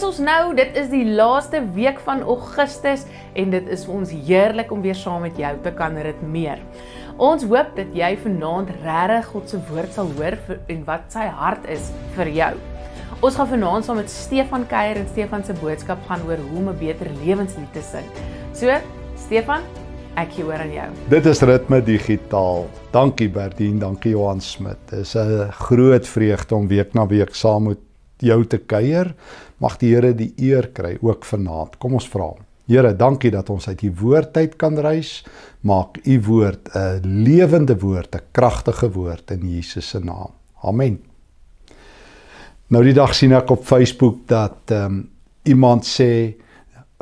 is ons nou, dit is die laaste week van Augustus en dit is vir ons heerlik om weer saam met jou te kan ritmeer. Ons hoop dat jy vanaand regtig God se woord sal hoor vir, en wat sy hart is vir jou. Ons gaan vanaand saam met Stefan kuier en Stefan se boodskap gaan oor hoe om 'n beter lewenslied te sing. So, Stefan, ek hier hoor aan jou. Dit is Ritme Digitaal. Dankie Bertie en dankie Johan Smit. Dit is 'n groot vreugde om week na week saam met jou te kuier. Mag die Here die eer kry ook vanaand. Kom ons vra. Here, dankie dat ons uit u woordtyd kan reis. Maak u woord 'n lewende woord, 'n kragtige woord in Jesus se naam. Amen. Nou die dag sien ek op Facebook dat ehm um, iemand sê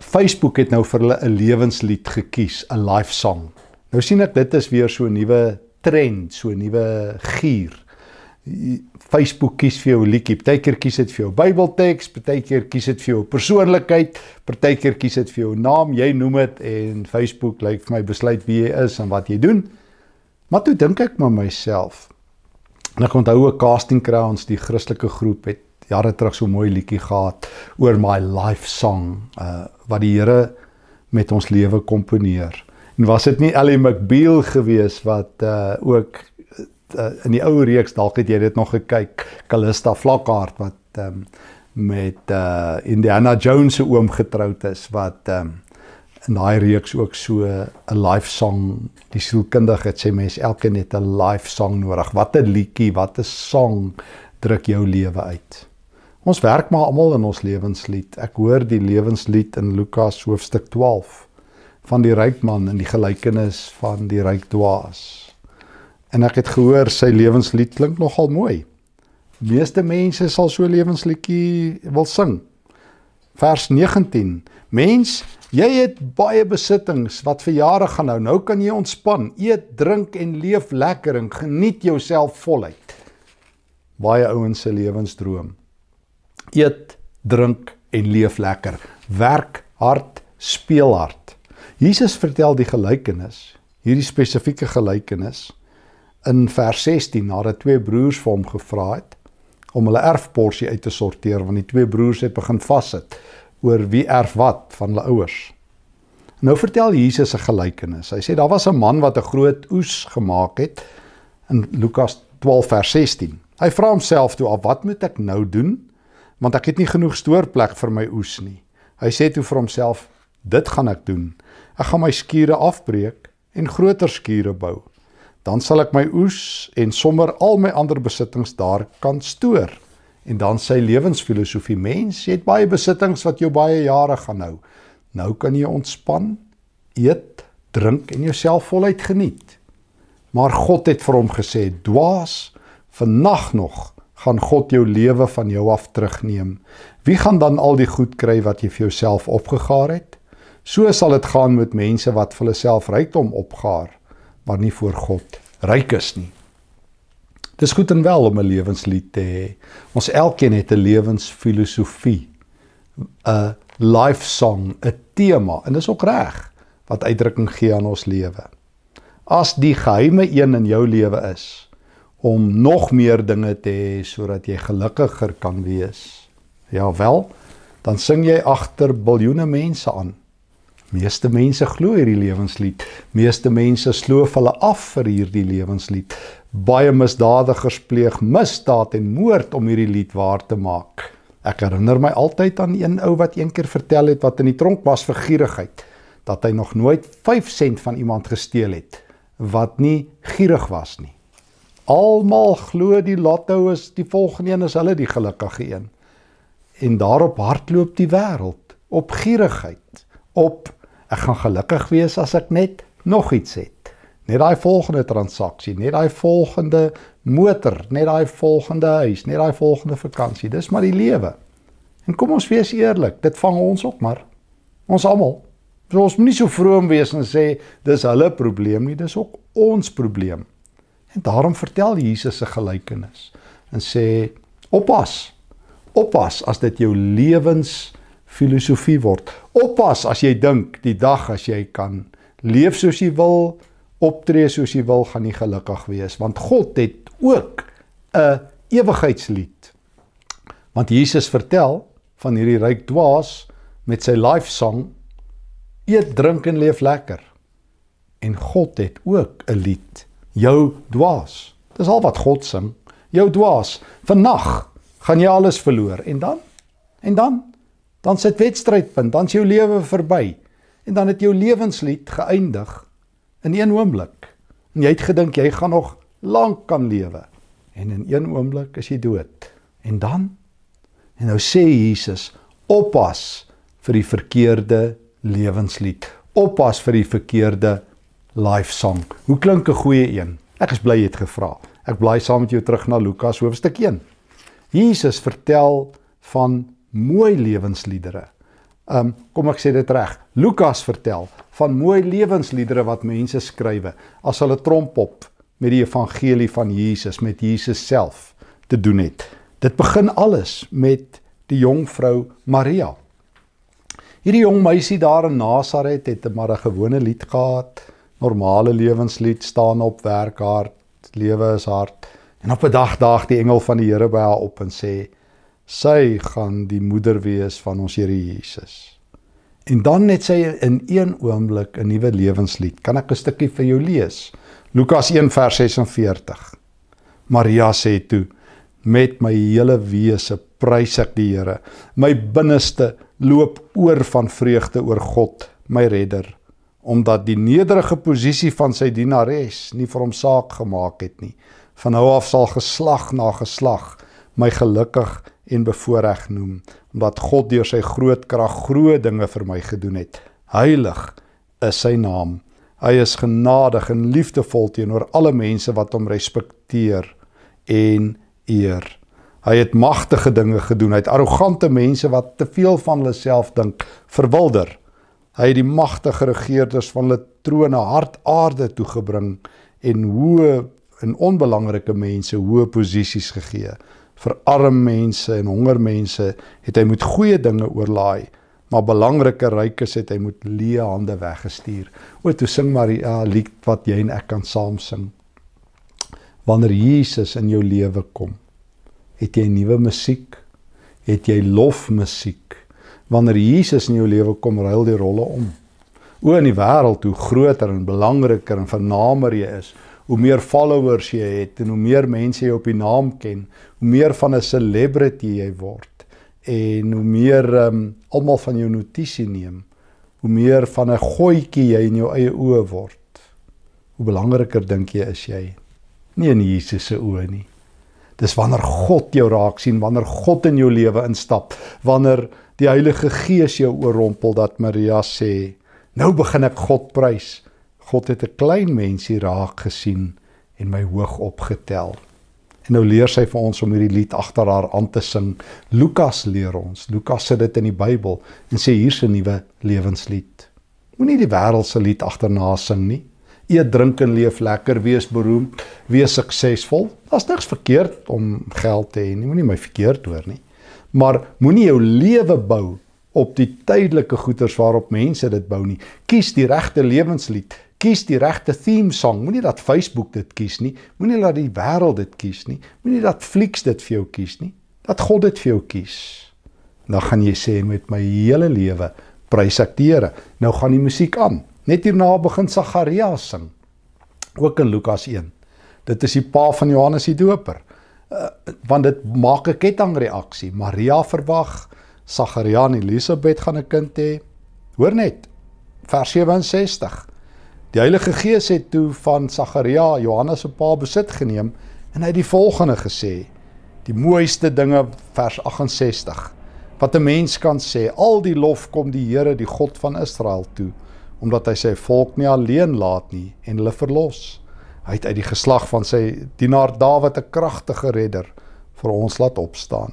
Facebook het nou vir hulle 'n lewenslied gekies, 'n life song. Nou sien ek dit is weer so 'n nuwe trend, so 'n nuwe gier. Facebook kies vir jou liedjie, partykeer kies dit vir jou Bybelteks, partykeer kies dit vir jou persoonlikheid, partykeer kies dit vir jou naam, jy noem dit en Facebook lyk vir my besluit wie jy is en wat jy doen. Maar toe dink ek maar myself. En ek onthou 'n casting crowns die Christelike groep het jare terug so mooi liedjie gehad oor my life song uh wat die Here met ons lewe komponeer. En was dit nie Ellie McBeal gewees wat uh ook uh, in die ou reeks dalk het jy dit nog gekyk Callista Flockhart wat um, met uh, Indiana Jones se oom getroud is wat um, in daai reeks ook so 'n life song die sielkundige het sê mens elkeen het 'n life song nodig wat 'n liedjie wat 'n song druk jou lewe uit ons werk maar almal in ons lewenslied ek hoor die lewenslied in Lukas hoofstuk 12 van die ryk man en die gelykenis van die ryk dwaas En ek het gehoor sy lewenslied klink nogal mooi. Meeste mense sal so lewensliedjie wil sing. Vers 19. Mens, jy het baie besittings wat vir jare gaan hou. Nou kan jy ontspan, eet, drink en leef lekker en geniet jouself voluit. Baie ouens se lewensdroom. Eet, drink en leef lekker. Werk hard, speel hard. Jesus vertel die gelykenis, hierdie spesifieke gelykenis in vers 16 nadat twee broers vir hom gevra het om hulle erfporsie uit te sorteer want die twee broers het begin vassit oor wie erf wat van hulle ouers. Nou vertel Jesus 'n gelykenis. Hy sê daar was 'n man wat 'n groot oes gemaak het in Lukas 12 vers 16. Hy vra homself toe af wat moet ek nou doen want ek het nie genoeg stoorplek vir my oes nie. Hy sê toe vir homself dit gaan ek doen. Ek gaan my skure afbreek en groter skure bou dan sal ek my oes en sommer al my ander besittings daar kan stoor. En dan sy lewensfilosofie mens, jy het baie besittings wat jou baie jare gaan hou. Nou kan jy ontspan, eet, drink en jouself voluit geniet. Maar God het vir hom gesê: "Dwaas, vannag nog gaan God jou lewe van jou af terugneem. Wie gaan dan al die goed kry wat jy vir jouself opgegaar het? So sal dit gaan met mense wat vir hulle self rykdom opgaar." maar nie voor God ryk is nie. Dis goed en wel om 'n lewenslied te hê. Ons elkeen het 'n lewensfilosofie, 'n life song, 'n tema en dis ook reg wat uitdrukking gee aan ons lewe. As die geheime een in jou lewe is om nog meer dinge te hê sodat jy gelukkiger kan wees. Ja wel, dan sing jy agter biljoene mense aan. Meeste mense glo hierdie lewenslied. Meeste mense sloof hulle af vir hierdie lewenslied. Baie misdadigers pleeg misdaad en moord om hierdie lied waar te maak. Ek herinner my altyd aan een ou wat eendag vertel het wat in die tronk was vir gierigheid dat hy nog nooit 5 sent van iemand gesteel het wat nie gierig was nie. Almal glo die lotto is die volgende een is hulle die gelukkige een. En daarop hardloop die wêreld op gierigheid op ek gaan gelukkig wees as ek net nog iets het. Net daai volgende transaksie, net daai volgende motor, net daai volgende huis, net daai volgende vakansie. Dis maar die lewe. En kom ons wees eerlik, dit vang ons op maar ons almal. So ons moenie so vroom wees en sê dis hulle probleem nie, dis ook ons probleem. En daarom vertel Jesus 'n gelykenis en sê oppas. Oppas as dit jou lewens filosofie word. Oppas as jy dink die dag as jy kan leef soos jy wil, optree soos jy wil, gaan jy gelukkig wees, want God het ook 'n ewigheidslied. Want Jesus vertel van hierdie ryk dwaas met sy life song eet, drink en leef lekker. En God het ook 'n lied, jou dwaas. Dis al wat God sing. Jou dwaas, van nag gaan jy alles verloor en dan? En dan? dan sit wedstrydpunt, dan is jou lewe verby en dan het jou lewenslied geëindig in een oomblik. En jy het gedink jy gaan nog lank kan lewe en in een oomblik is jy dood. En dan en nou sê Jesus, oppas vir die verkeerde lewenslied. Oppas vir die verkeerde life song. Hoe klink 'n goeie een? Ek is bly jy het gevra. Ek bly saam met jou terug na Lukas hoofstuk 1. Jesus vertel van mooi lewensliedere. Um kom ek sê dit reg. Lukas vertel van mooi lewensliedere wat mense skrywe as hulle tromp op met die evangelie van Jesus, met Jesus self te doen het. Dit begin alles met die jong vrou Maria. Hierdie jong meisie daar in Nasaret het maar 'n gewone lied gehad, normale lewenslied, staan op, werk hard, lewe is hard. En op 'n dag daag die engel van die Here by haar op en sê: Sy gaan die moeder wees van ons Here Jesus. En dan net sy in een oomblik 'n nuwe lewenslied. Kan ek 'n stukkie vir jou lees? Lukas 1 vers 46. Maria sê toe: Met my hele wese prys ek die Here. My binneste loop oor van vreugde oor God, my redder, omdat die nederige posisie van sy dienares nie vir hom saak gemaak het nie. Van nou af sal geslag na geslag my gelukkig en bevoorreg noem omdat God deur sy groot krag groot dinge vir my gedoen het. Heilig is sy naam. Hy is genadig en liefdevol teenoor alle mense wat hom respekteer en eer. Hy het magtige dinge gedoen. Hy het arrogante mense wat te veel van hulle self dink verwilder. Hy het die magtige regerders van hulle trone hardaarde toegebring en hoe en onbelangrike mense hoë posisies gegee vir arm mense en honger mense het hy met goeie dinge oorlaai maar belangrike rykes het hy met leë hande weggestuur o toe sing Maria eh, lied wat jy en ek kan saam sing wanneer Jesus in jou lewe kom het jy 'n nuwe musiek het jy lofmusiek wanneer Jesus in jou lewe kom ruil die rolle om o in die wêreld hoe groter en belangriker en vernamer jy is hoe meer followers jy het en hoe meer mense jy op die naam ken, hoe meer van 'n celebrity jy word en hoe meer ehm um, almal van jou notisie neem, hoe meer van 'n gootjie jy in jou eie oë word. Hoe belangriker dink jy is jy? Nie in Jesus se oë nie. Dis wanneer God jou raak sien, wanneer God in jou lewe instap, wanneer die Heilige Gees jou oorrompel dat Maria sê, nou begin ek God prys. God het 'n klein mensie raak gesien en my hoog opgetel. En nou leer sy vir ons om hierdie lied agter haar aan te sing. Lukas leer ons. Lukas sit dit in die Bybel en sê hier's 'n nuwe lewenslied. Moenie die wêreldse lied agterna sing nie. Eet, drink en leef lekker, wees beroemd, wees suksesvol. Daar's niks verkeerd om geld te hê nie. Moenie my verkeerd hoor nie. Maar moenie jou lewe bou op die tydelike goederes waarop mense dit bou nie. Kies die regte lewenslied kies die regte theme song. Moenie dat Facebook dit kies nie. Moenie dat die wêreld dit kies nie. Moenie dat Flix dit vir jou kies nie. Dat God dit vir jou kies. Dan gaan jy sê met my hele lewe prys ek die Here. Nou gaan die musiek aan. Net hierna begin Sagaria sing. Ook in Lukas 1. Dit is die pa van Johannes die Doper. Uh, want dit maak 'n ketting reaksie. Maria verwag Sagaria en Elisabet gaan 'n kind hê. Hoor net. Vers 67. Die Heilige Gees het toe van Sagaria Johannes se pa besit geneem en hy het die volgende gesê: Die mooiste dinge vers 68. Wat 'n mens kan sê, al die lof kom die Here, die God van Israel toe, omdat hy sy volk nie alleen laat nie en hulle verlos. Hy het uit die geslag van sy dienaar Dawid 'n kragtige redder vir ons laat opstaan.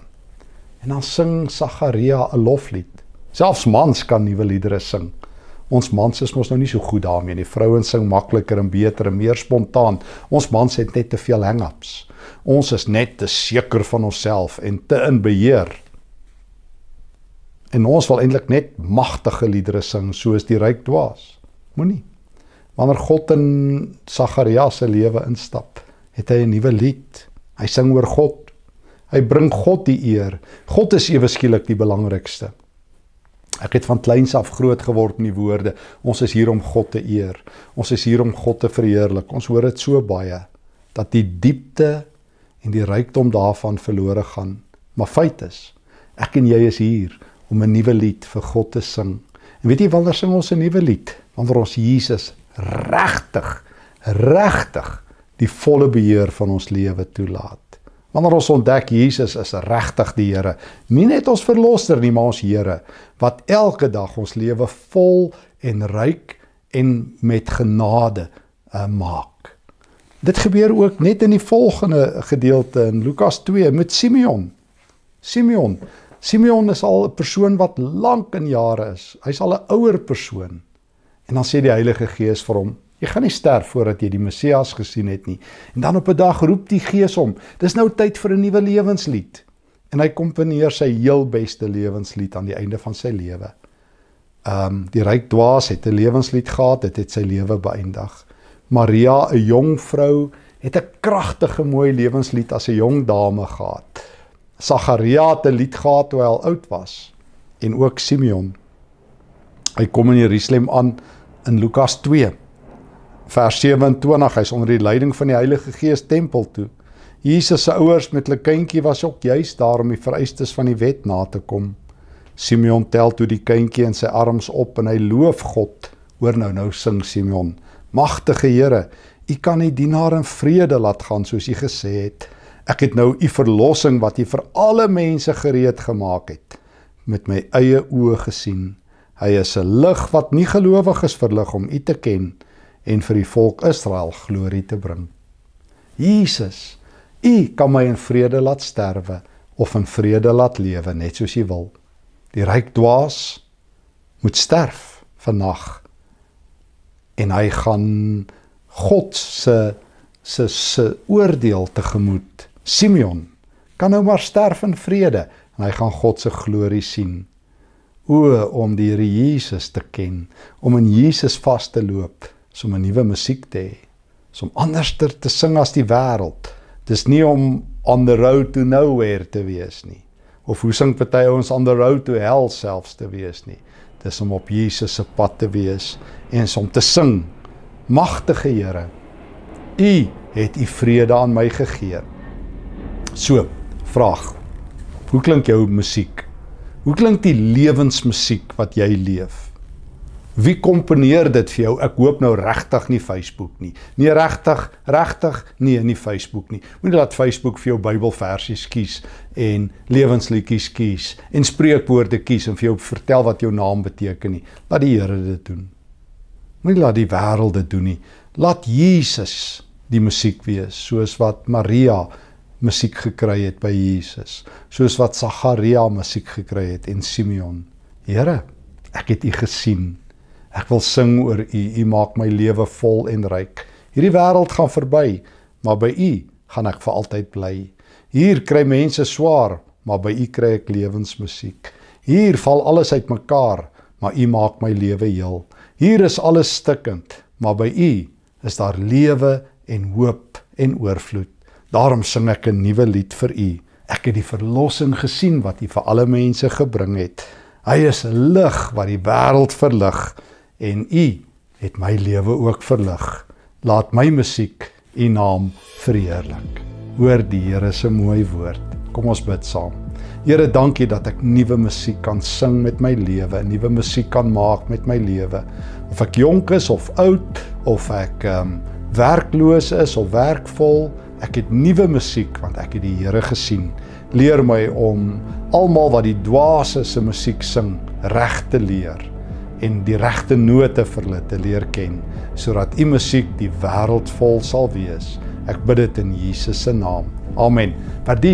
En dan sing Sagaria 'n loflied. Selfs mans kan nuwe liedere sing ons mans is mos nou nie so goed daarmee nie. Vrouens sing makliker en beter en meer spontaan. Ons mans het net te veel hang-ups. Ons is net te seker van onsself en te in beheer. En ons wil eintlik net magtige liedere sing soos die ryk dwaas. Moenie. Wanneer God in Sagarias se lewe instap, het hy 'n nuwe lied. Hy sing oor God. Hy bring God die eer. God is ewe skielik die belangrikste. Ek het van kleins af groot geword in die woorde: Ons is hier om God te eer. Ons is hier om God te verheerlik. Ons hoor dit so baie dat die diepte en die rykdom daarvan verlore gaan. Maar feit is, ek en jy is hier om 'n nuwe lied vir God te sing. En weet jy wanneer sing ons 'n nuwe lied? Wanneer ons Jesus regtig regtig die volle beheer van ons lewe toelaat. Wanneer ons ontdek Jesus is regtig die Here, nie net ons verlosser nie, maar ons Here wat elke dag ons lewe vol en ryk en met genade uh, maak. Dit gebeur ook net in die volgende gedeelte in Lukas 2 met Simeon. Simeon. Simeon is al 'n persoon wat lank in jare is. Hy's al 'n ouer persoon. En dan sê die Heilige Gees vir hom: Jy gaan nie sterf voordat jy die Messias gesien het nie. En dan op 'n dag roep die Gees hom. Dis nou tyd vir 'n nuwe lewenslied. En hy komponeer sy heel beste lewenslied aan die einde van sy lewe. Um die ryk dwaas het 'n lewenslied gehad, dit het, het sy lewe beëindig. Maria, 'n jong vrou, het 'n kragtige mooi lewenslied as 'n jong dame gehad. Sagaria het 'n lied gehad toe hy al oud was en ook Simeon. Hy kom in Jerusalem aan in Lukas 2 vers 27 hy's onder die leiding van die Heilige Gees tempel toe. Jesus se ouers met hulle kindjie was ook juis daar om die vereistes van die wet na te kom. Simeon tel toe die kindjie in sy arms op en hy loof God. Hoor nou nou sing Simeon. Magtige Here, u kan u dienaar in vrede laat gaan soos u gesê het. Ek het nou u verlossing wat u vir alle mense gereed gemaak het met my eie oë gesien. Hy is 'n lig wat nie gelowiges verlig om u te ken nie en vir die volk Israel glorie te bring. Jesus, U kan my in vrede laat sterwe of in vrede laat lewe, net soos U wil. Die ryk dwaas moet sterf vannag. En hy gaan God se se se oordeel tegemoet. Simeon kan nou maar sterf in vrede en hy gaan God se glorie sien. O om die Here Jesus te ken, om in Jesus vas te loop om 'n nuwe musiek te hê, om anderster te sing as die wêreld. Dis nie om on the road to nowhere te wees nie. Of hoe sing party ons on the road to hell selfs te wees nie. Dis om op Jesus se pad te wees en om te sing. Magtige Here, U het U vrede aan my gegee. So, vraag. Hoe klink jou musiek? Hoe klink die lewensmusiek wat jy leef? Wie komponeer dit vir jou? Ek hoop nou regtig nie Facebook nie. Nee regtig, regtig nee nie Facebook nie. Moenie laat Facebook vir jou Bybelversies kies en lewensliedjies kies en spreekwoorde kies en vir jou vertel wat jou naam beteken nie. Laat die Here dit doen. Moenie laat die wêreld dit doen nie. Laat Jesus die musiek wees soos wat Maria musiek gekry het by Jesus, soos wat Sagaria musiek gekry het en Simeon. Here, ek het U gesien. Ek wil sing oor U. U maak my lewe vol en ryk. Hierdie wêreld gaan verby, maar by U gaan ek vir altyd bly. Hier kry mense swaar, maar by U kry ek lewensmusiek. Hier val alles uitmekaar, maar U maak my lewe heel. Hier is alles stikkend, maar by U is daar lewe en hoop en oorvloed. Daarom sing ek 'n nuwe lied vir U. Ek het die verlossing gesien wat U vir alle mense gebring het. Hy is lig wat die wêreld verlig en u het my lewe ook verlig. Laat my musiek u naam verheerlik. Hoor die Here se mooi woord. Kom ons bid saam. Here, dankie dat ek nuwe musiek kan sing met my lewe, nuwe musiek kan maak met my lewe. Of ek jonk is of oud, of ek ehm um, werkloos is of werkvol, ek het nuwe musiek want ek het die Here gesien. Leer my om almal wat die dwaase se musiek sing reg te leer en die regte note vir hulle te leer ken sodat u musiek die wêreld vol sal wees. Ek bid dit in Jesus se naam. Amen. Wat